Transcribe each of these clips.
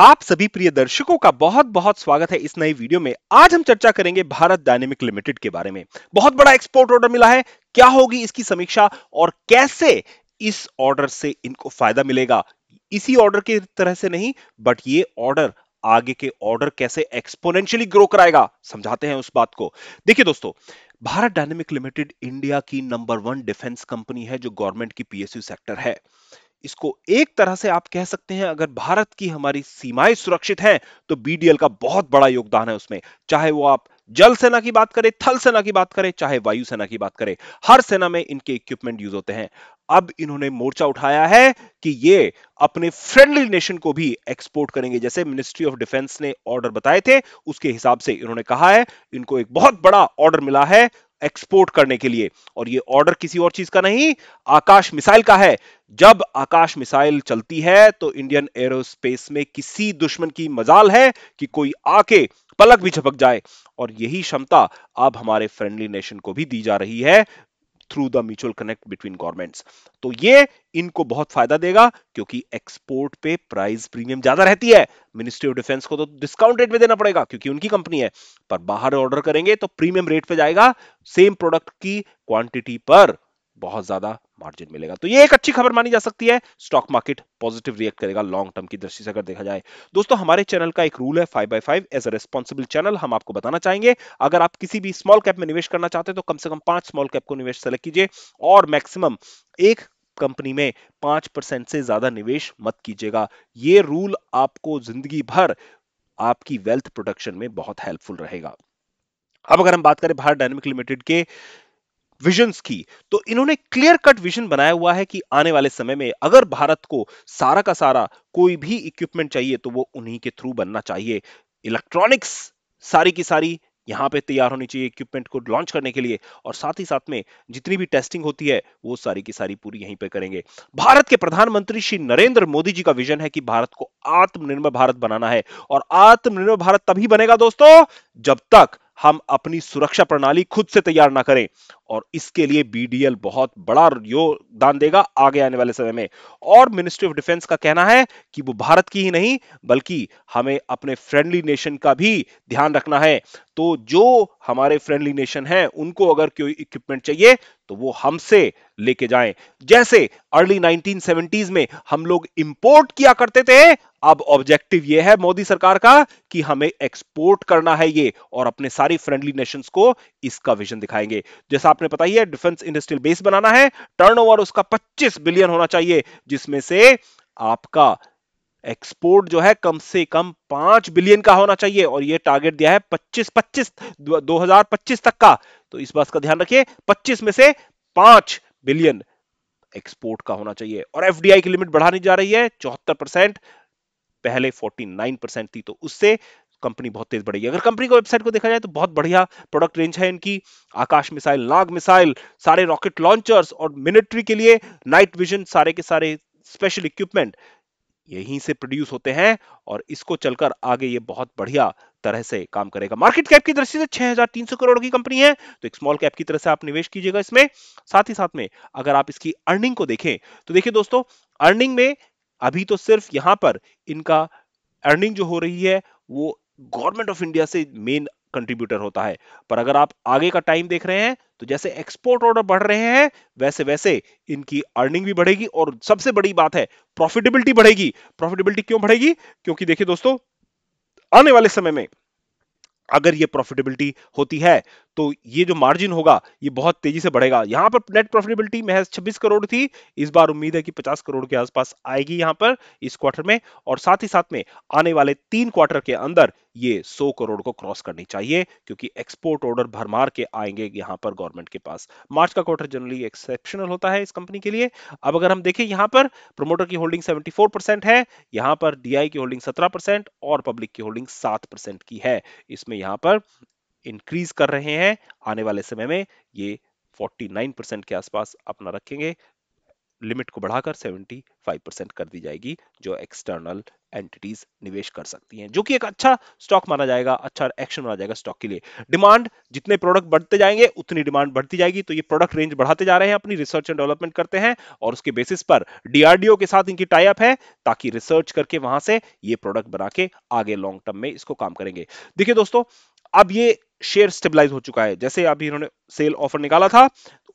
आप सभी प्रिय दर्शकों का बहुत बहुत स्वागत है इस नई वीडियो में आज हम चर्चा करेंगे भारत डायनेमिक लिमिटेड के बारे में बहुत बड़ा एक्सपोर्ट ऑर्डर मिला है क्या होगी इसकी समीक्षा और कैसे इस ऑर्डर से इनको फायदा मिलेगा इसी ऑर्डर की तरह से नहीं बट ये ऑर्डर आगे के ऑर्डर कैसे एक्सपोनेंशियली ग्रो कराएगा समझाते हैं उस बात को देखिए दोस्तों भारत डायनेमिक लिमिटेड इंडिया की नंबर वन डिफेंस कंपनी है जो गवर्नमेंट की पीएसयू सेक्टर है इसको एक तरह से आप कह सकते हैं अगर भारत की हमारी सीमाएं सुरक्षित हैं तो बीडीएल का बहुत बड़ा योगदान है उसमें चाहे वो आप जल सेना की बात करें थल सेना की बात करें चाहे वायु सेना की बात करें हर सेना में इनके इक्विपमेंट यूज होते हैं अब इन्होंने मोर्चा उठाया है कि ये अपने फ्रेंडली नेशन को भी एक्सपोर्ट करेंगे जैसे मिनिस्ट्री ऑफ डिफेंस ने ऑर्डर बताए थे उसके हिसाब से इन्होंने कहा है इनको एक बहुत बड़ा ऑर्डर मिला है एक्सपोर्ट करने के लिए और ये ऑर्डर किसी और चीज का नहीं आकाश मिसाइल का है जब आकाश मिसाइल चलती है तो इंडियन एरोस्पेस में किसी दुश्मन की मजाल है कि कोई आके पलक भी झपक जाए और यही क्षमता अब हमारे फ्रेंडली नेशन को भी दी जा रही है through the mutual connect between governments तो ये इनको बहुत फायदा देगा क्योंकि एक्सपोर्ट पे प्राइस प्रीमियम ज्यादा रहती है मिनिस्ट्री ऑफ डिफेंस को तो डिस्काउंट रेट में देना पड़ेगा क्योंकि उनकी कंपनी है पर बाहर ऑर्डर करेंगे तो प्रीमियम रेट पे जाएगा सेम प्रोडक्ट की क्वांटिटी पर बहुत ज्यादा मार्जिन मिलेगा तो ये एक अच्छी खबर मानी जा सकती है स्टॉक मार्केट पॉजिटिव रिएक्ट करेगा लॉन्ग टर्म की दृष्टि से अगर देखा जाए दोस्तों हमारे चैनल का एक रूल है five by five as a responsible channel हम आपको बताना चाहेंगे अगर आप किसी भी स्मॉल कैप में निवेश करना चाहते हैं तो कम से कम पांच स्मॉल कैप को निवेश सेलेक्ट कीजिए और मैक्सिमम एक कंपनी में पांच परसेंट से ज्यादा निवेश मत कीजिएगा ये रूल आपको जिंदगी भर आपकी वेल्थ प्रोडक्शन में बहुत हेल्पफुल रहेगा अब अगर हम बात करें भारत डायनेमिक लिमिटेड के विजन्स की तो इन्होंने क्लियर कट विजन बनाया हुआ है कि आने वाले समय में अगर भारत को सारा का सारा कोई भी इक्विपमेंट चाहिए तो वो उन्हीं के थ्रू बनना चाहिए इलेक्ट्रॉनिक्स सारी की सारी यहां पे तैयार होनी चाहिए इक्विपमेंट को लॉन्च करने के लिए और साथ ही साथ में जितनी भी टेस्टिंग होती है वो सारी की सारी पूरी यहीं पे करेंगे भारत के प्रधानमंत्री श्री नरेंद्र मोदी जी का विजन है कि भारत को आत्मनिर्भर भारत बनाना है और आत्मनिर्भर भारत तभी बनेगा दोस्तों जब तक हम अपनी सुरक्षा प्रणाली खुद से तैयार ना करें और इसके लिए बीडीएल बहुत बड़ा योगदान देगा आगे आने वाले समय में और मिनिस्ट्री ऑफ डिफेंस का कहना है कि वो भारत की ही नहीं बल्कि हमें अपने फ्रेंडली नेशन का भी ध्यान रखना है तो जो हमारे फ्रेंडली नेशन हैं उनको अगर कोई इक्विपमेंट चाहिए तो वो हमसे लेके जाए जैसे अर्ली नाइनटीन में हम लोग इंपोर्ट किया करते थे अब ऑब्जेक्टिव ये है मोदी सरकार का कि हमें एक्सपोर्ट करना है ये और अपने सारी फ्रेंडली नेशंस को इसका विजन दिखाएंगे जैसा आप आपने पता ही है डिफेंस इंडस्ट्रियल बेस बनाना है टर्नओवर उसका 25 बिलियन होना चाहिए जिसमें से आपका एक्सपोर्ट जो है कम से कम पांच बिलियन का होना चाहिए और ये टारगेट दिया है 25 25 2025 तक का तो इस बात का ध्यान रखिए 25 में से पांच बिलियन एक्सपोर्ट का होना चाहिए और एफडीआई की लिमिट बढ़ानी जा रही है चौहत्तर परसेंट पहले 49 परसेंट थी तो उससे कंपनी बहुत तेज बढ़ेगी अगर कंपनी को वेबसाइट को देखा जाए तो बहुत बढ़िया प्रोडक्ट रेंज है इनकी आकाश मिसाइल नाग मिसाइल सारे रॉकेट लॉन्चर्स और मिलिट्री के लिए नाइट विजन सारे के सारे स्पेशल इक्विपमेंट यहीं से प्रोड्यूस होते हैं और इसको चलकर आगे ये बहुत बढ़िया तरह से काम करेगा मार्केट कैप की दृष्टि से 6300 करोड़ की कंपनी है तो एक स्मॉल कैप की तरह से आप निवेश कीजिएगा इसमें साथ ही साथ में अगर आप इसकी अर्निंग को देखें तो देखिए दोस्तों अर्निंग में अभी तो सिर्फ यहां पर इनका अर्निंग जो हो रही है वो गवर्नमेंट ऑफ इंडिया से मेन कंट्रीब्यूटर होता है पर अगर आप आगे का टाइम देख रहे हैं तो जैसे एक्सपोर्ट ऑर्डर बढ़ रहे हैं वैसे वैसे इनकी अर्निंग भी बढ़ेगी और सबसे बड़ी बात है प्रॉफिटेबिलिटी बढ़ेगी प्रॉफिटेबिलिटी क्यों बढ़ेगी क्योंकि देखिए दोस्तों आने वाले समय में अगर ये प्रॉफिटेबिलिटी होती है तो ये जो मार्जिन होगा ये बहुत तेजी से बढ़ेगा यहाँ पर नेट प्रॉफिटेबिलिटी महज 26 करोड़ थी इस बार उम्मीद है कि 50 करोड़ के आसपास आएगी यहाँ पर इस क्वार्टर में और साथ ही साथ में आने वाले तीन क्वार्टर के अंदर ये 100 करोड़ को क्रॉस करनी चाहिए क्योंकि एक्सपोर्ट ऑर्डर भरमार के आएंगे यहाँ पर गवर्नमेंट के पास मार्च का क्वार्टर जनरली एक्सेप्शनल होता है इस कंपनी के लिए अब अगर हम देखें यहाँ पर प्रमोटर की होल्डिंग 74 है यहाँ पर डीआई की होल्डिंग 17 और पब्लिक की होल्डिंग 7 की है इसमें यहाँ पर इंक्रीज कर रहे हैं आने वाले समय में ये 49 परसेंट के आसपास अपना रखेंगे लिमिट को बढ़ाकर 75 परसेंट कर दी जाएगी जो एक्सटर्नल एंटिटीज निवेश कर सकती हैं जो कि एक अच्छा स्टॉक माना जाएगा अच्छा एक्शन माना जाएगा स्टॉक के लिए डिमांड जितने प्रोडक्ट बढ़ते जाएंगे उतनी डिमांड बढ़ती जाएगी तो ये प्रोडक्ट रेंज बढ़ाते जा रहे हैं अपनी रिसर्च एंड डेवलपमेंट करते हैं और उसके बेसिस पर डीआरडीओ के साथ इनकी टाइप है ताकि रिसर्च करके वहां से ये प्रोडक्ट बना के आगे लॉन्ग टर्म में इसको काम करेंगे देखिए दोस्तों अब ये शेयर स्टेबलाइज हो चुका है जैसे अभी इन्होंने सेल ऑफर निकाला था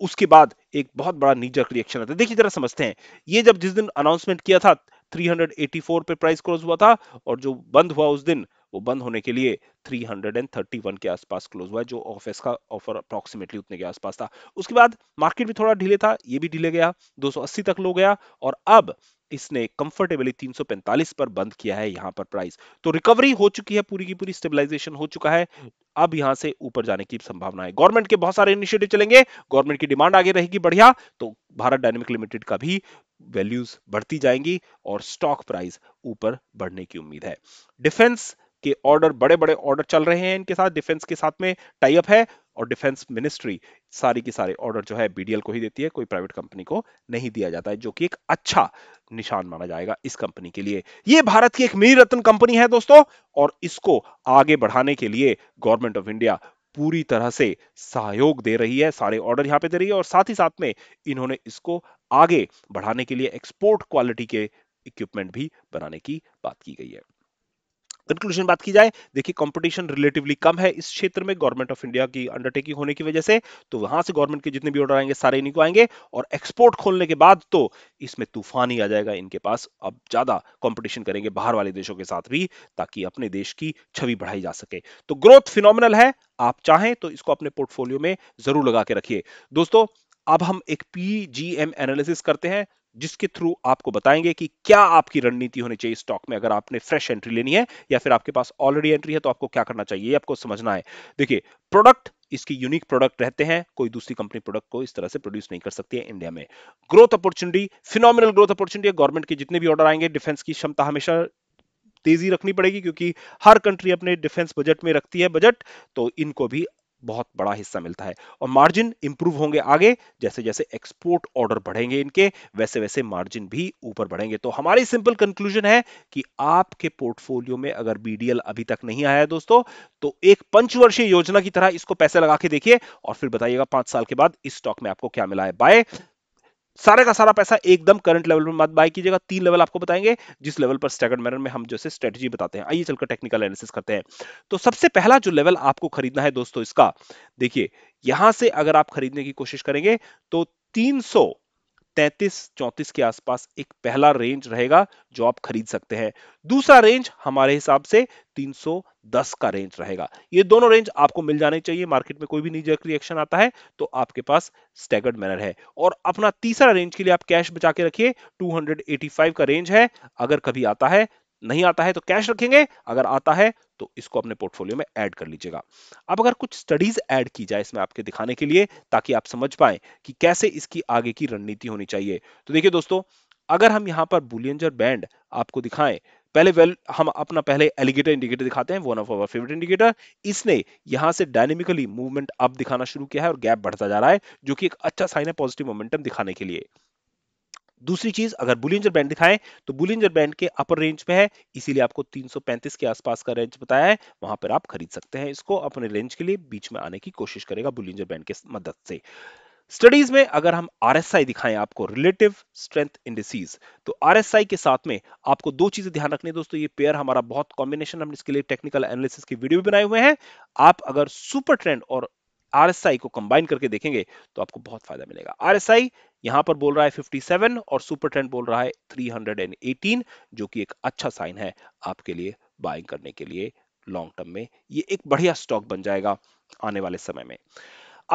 उसके बाद एक बहुत बड़ा नीजक रिएक्शन आता है देखिए जरा समझते हैं ये जब जिस दिन अनाउंसमेंट किया था 384 पे प्राइस क्लोज हुआ था और जो बंद हुआ उस दिन वो बंद होने के लिए 331 के आसपास क्लोज हुआ जो ऑफिस का ऑफर अप्रोक्सीमेटली उतने के आसपास था उसके बाद मार्केट भी थोड़ा ढीले था ये भी ढीले गया 280 तक लो गया और अब इसने कंफर्टेबली 345 पर बंद किया है यहां पर प्राइस तो रिकवरी हो चुकी है पूरी की पूरी स्टेबलाइजेशन हो चुका है अब यहां से ऊपर जाने की संभावना है गवर्नमेंट के बहुत सारे इनिशिएटिव चलेंगे गवर्नमेंट की डिमांड आगे रहेगी बढ़िया तो भारत डायनेमिक लिमिटेड का भी वैल्यूज बढ़ती जाएंगी और स्टॉक प्राइस ऊपर बढ़ने की उम्मीद है डिफेंस के ऑर्डर बड़े बड़े ऑर्डर चल रहे हैं इनके साथ डिफेंस के साथ में टाइप है और डिफेंस मिनिस्ट्री सारी की सारे ऑर्डर जो है बीडीएल को ही देती है कोई प्राइवेट कंपनी को नहीं दिया जाता है जो कि एक अच्छा निशान माना जाएगा इस कंपनी के लिए यह भारत की एक मीर रत्न कंपनी है दोस्तों और इसको आगे बढ़ाने के लिए गवर्नमेंट ऑफ इंडिया पूरी तरह से सहयोग दे रही है सारे ऑर्डर यहां पे दे रही है और साथ ही साथ में इन्होंने इसको आगे बढ़ाने के लिए एक्सपोर्ट क्वालिटी के इक्विपमेंट भी बनाने की बात की गई है कंक्लूजन बात की जाए देखिए कंपटीशन रिलेटिवली कम है इस क्षेत्र में गवर्नमेंट ऑफ इंडिया की अंडरटेकिंग होने की वजह से तो वहां से गवर्नमेंट के जितने भी ऑर्डर आएंगे सारे इन्हीं को आएंगे और एक्सपोर्ट खोलने के बाद तो इसमें तूफान ही आ जाएगा इनके पास अब ज्यादा कॉम्पिटिशन करेंगे बाहर वाले देशों के साथ भी ताकि अपने देश की छवि बढ़ाई जा सके तो ग्रोथ फिनोमिनल है आप चाहें तो इसको अपने पोर्टफोलियो में जरूर लगा के रखिए दोस्तों अब हम एक पीजीएम एनालिसिस करते हैं जिसके थ्रू आपको बताएंगे कि क्या आपकी रणनीति होनी चाहिए स्टॉक में अगर आपने फ्रेश एंट्री लेनी है या फिर आपके पास ऑलरेडी एंट्री है तो आपको क्या करना चाहिए आपको समझना है देखिए प्रोडक्ट इसकी यूनिक प्रोडक्ट रहते हैं कोई दूसरी कंपनी प्रोडक्ट को इस तरह से प्रोड्यूस नहीं कर सकती है इंडिया में growth opportunity phenomenal growth opportunity government के जितने भी ऑर्डर आएंगे डिफेंस की क्षमता हमेशा तेजी रखनी पड़ेगी क्योंकि हर कंट्री अपने डिफेंस बजट में रखती है बजट तो इनको भी बहुत बड़ा हिस्सा मिलता है और मार्जिन इंप्रूव होंगे आगे जैसे जैसे एक्सपोर्ट ऑर्डर बढ़ेंगे इनके वैसे वैसे मार्जिन भी ऊपर बढ़ेंगे तो हमारी सिंपल कंक्लूजन है कि आपके पोर्टफोलियो में अगर बीडीएल अभी तक नहीं आया है दोस्तों तो एक पंचवर्षीय योजना की तरह इसको पैसे लगा के देखिए और फिर बताइएगा पांच साल के बाद इस स्टॉक में आपको क्या मिला है बाय सारे का सारा पैसा एकदम करंट लेवल पर मत बाय कीजिएगा तीन लेवल आपको बताएंगे जिस लेवल पर स्टैगर्ड मैनर में हम जैसे स्ट्रेटजी बताते हैं आइए चलकर टेक्निकल एनालिसिस करते हैं तो सबसे पहला जो लेवल आपको खरीदना है दोस्तों इसका देखिए यहां से अगर आप खरीदने की कोशिश करेंगे तो सौ तैतीस चौंतीस के आसपास एक पहला रेंज रहेगा जो आप खरीद सकते हैं दूसरा रेंज हमारे हिसाब से 310 का रेंज रहेगा ये दोनों रेंज आपको मिल जाने चाहिए मार्केट में कोई भी निजी रिएक्शन आता है तो आपके पास स्टैगर्ड मैनर है और अपना तीसरा रेंज के लिए आप कैश बचा के रखिए 285 का रेंज है अगर कभी आता है नहीं आता है तो कैश रखेंगे अगर आता है तो इसको अपने पोर्टफोलियो में ऐड कर लीजिएगा अब अगर कुछ स्टडीज ऐड की जाए इसमें आपके दिखाने के लिए ताकि आप समझ पाए कि कैसे इसकी आगे की रणनीति होनी चाहिए तो देखिए दोस्तों अगर हम यहाँ पर बुलियंजर बैंड आपको दिखाएं पहले वेल हम अपना पहले एलिगेटर इंडिकेटर दिखाते हैं one of our favourite indicator इसने यहां से डायनेमिकली मूवमेंट अप दिखाना शुरू किया है और गैप बढ़ता जा रहा है जो कि एक अच्छा साइन है पॉजिटिव मोमेंटम दिखाने के लिए दूसरी चीज अगर बुलिंजर बैंड दिखाएं तो बुलिंजर बैंड के अपर रेंज पे है इसीलिए आपको 335 के आसपास का रेंज बताया है वहां पर आप खरीद सकते हैं इसको अपने रेंज के लिए बीच में आने की कोशिश करेगा बुलिंजर बैंड के मदद से स्टडीज में अगर हम आरएसआई दिखाएं आपको रिलेटिव स्ट्रेंथ इंडिसीज तो आरएसआई के साथ में आपको दो चीजें ध्यान रखनी है दोस्तों ये पेयर हमारा बहुत कॉम्बिनेशन हम इसके लिए टेक्निकल एनालिसिस की वीडियो भी बनाए हुए हैं आप अगर सुपर ट्रेंड और आरएसआई को कंबाइन करके देखेंगे तो आपको बहुत फायदा मिलेगा आरएसआई यहां पर बोल रहा है 57 और सुपर ट्रेंड बोल रहा है 318 जो कि एक अच्छा साइन है आपके लिए बाइंग करने के लिए लॉन्ग टर्म में ये एक बढ़िया स्टॉक बन जाएगा आने वाले समय में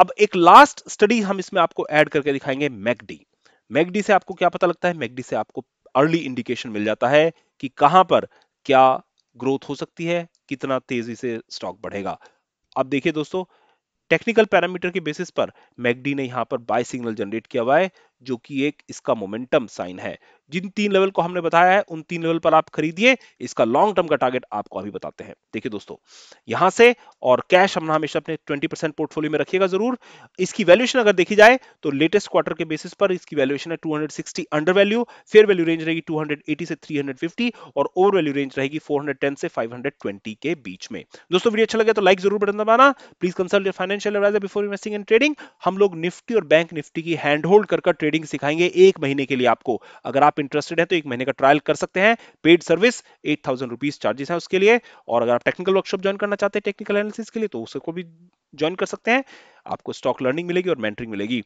अब एक लास्ट स्टडी हम इसमें आपको ऐड करके दिखाएंगे मैगडी मैगडी से आपको क्या पता लगता है मैगडी से आपको अर्ली इंडिकेशन मिल जाता है कि कहां पर क्या ग्रोथ हो सकती है कितना तेजी से स्टॉक बढ़ेगा अब देखिए दोस्तों टेक्निकल पैरामीटर के बेसिस पर मैगडी ने यहां पर बाय सिग्नल जनरेट किया हुआ है जो कि एक इसका मोमेंटम साइन है जिन तीन लेवल को हमने बताया है उन तीन लेवल पर आप खरीदिए इसका लॉन्ग टर्म का टारगेट आपको अभी बताते हैं देखिए दोस्तों यहां से और कैश हम हमेशा अपने 20 परसेंट पोर्टफोलियो में रखिएगा जरूर इसकी वैल्यूएशन अगर देखी जाए तो लेटेस्ट क्वार्टर के बेसिस पर इसकी वैल्यूएशन है 260 under value fair value range रहेगी टू से थ्री और ओवर वैल्यू रेंज रहेगी फोर से फाइव के बीच में दोस्तों वीडियो अच्छा लगे तो लाइक जरूर बटन दबाना please consult financial advisor before investing and trading हम लोग निफ्टी और बैंक निफ्टी की हैंड होल्ड कर ट्रेडिंग ट्रेडिंग सिखाएंगे एक महीने के लिए आपको अगर आप इंटरेस्टेड है तो एक महीने का ट्रायल कर सकते हैं paid service eight thousand rupees charges है उसके लिए और अगर आप टेक्निकल वर्कशॉप ज्वाइन करना चाहते हैं टेक्निकल एनालिसिस के लिए तो उसको भी ज्वाइन कर सकते हैं आपको स्टॉक लर्निंग मिलेगी और मेंटरिंग मिलेगी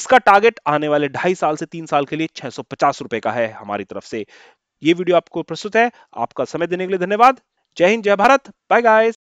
इसका टारगेट आने वाले ढाई साल से तीन साल के लिए छह रुपए का है हमारी तरफ से ये वीडियो आपको प्रस्तुत है आपका समय देने के लिए धन्यवाद जय हिंद जय भारत बाय गाइस